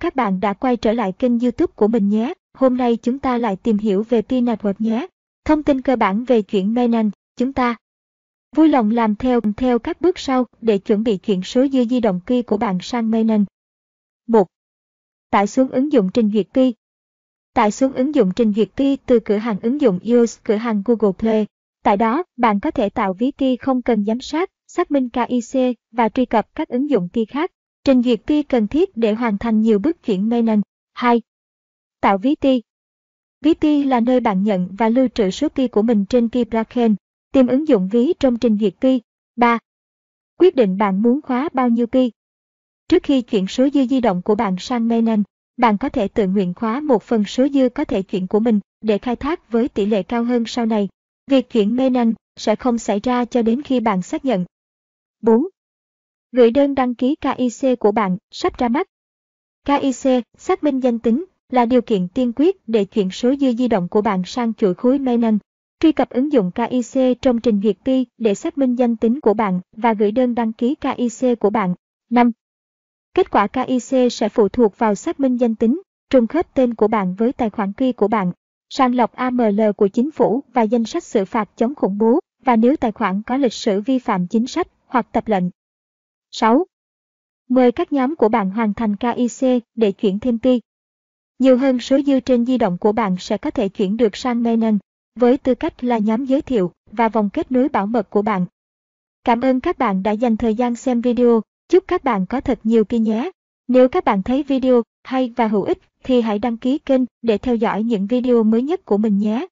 Các bạn đã quay trở lại kênh youtube của mình nhé. Hôm nay chúng ta lại tìm hiểu về Pi nhé. Thông tin cơ bản về chuyển maintenance, chúng ta vui lòng làm theo theo các bước sau để chuẩn bị chuyển số dư di động Pi của bạn sang maintenance. 1. Tải xuống ứng dụng trình duyệt Pi. Tải xuống ứng dụng trình duyệt Pi từ cửa hàng ứng dụng iOS, cửa hàng Google Play. Tại đó, bạn có thể tạo ví Pi không cần giám sát, xác minh KIC và truy cập các ứng dụng Pi khác. Trình duyệt pi cần thiết để hoàn thành nhiều bước chuyển maintenance. 2. Tạo ví ti. Ví ti là nơi bạn nhận và lưu trữ số pi của mình trên pi blockchain, tìm ứng dụng ví trong trình duyệt pi. 3. Quyết định bạn muốn khóa bao nhiêu pi. Trước khi chuyển số dư di động của bạn sang maintenance, bạn có thể tự nguyện khóa một phần số dư có thể chuyển của mình để khai thác với tỷ lệ cao hơn sau này. Việc chuyển maintenance sẽ không xảy ra cho đến khi bạn xác nhận. 4. Gửi đơn đăng ký KIC của bạn sắp ra mắt. KIC, xác minh danh tính, là điều kiện tiên quyết để chuyển số dư di động của bạn sang chuỗi khối Mainnet. Truy cập ứng dụng KIC trong trình duyệt pi để xác minh danh tính của bạn và gửi đơn đăng ký KIC của bạn. 5. Kết quả KIC sẽ phụ thuộc vào xác minh danh tính, trùng khớp tên của bạn với tài khoản pi của bạn, sàng lọc AML của chính phủ và danh sách xử phạt chống khủng bố và nếu tài khoản có lịch sử vi phạm chính sách hoặc tập lệnh 6. Mời các nhóm của bạn hoàn thành KIC để chuyển thêm pi. Nhiều hơn số dư trên di động của bạn sẽ có thể chuyển được sang Menon, với tư cách là nhóm giới thiệu và vòng kết nối bảo mật của bạn. Cảm ơn các bạn đã dành thời gian xem video, chúc các bạn có thật nhiều pi nhé. Nếu các bạn thấy video hay và hữu ích thì hãy đăng ký kênh để theo dõi những video mới nhất của mình nhé.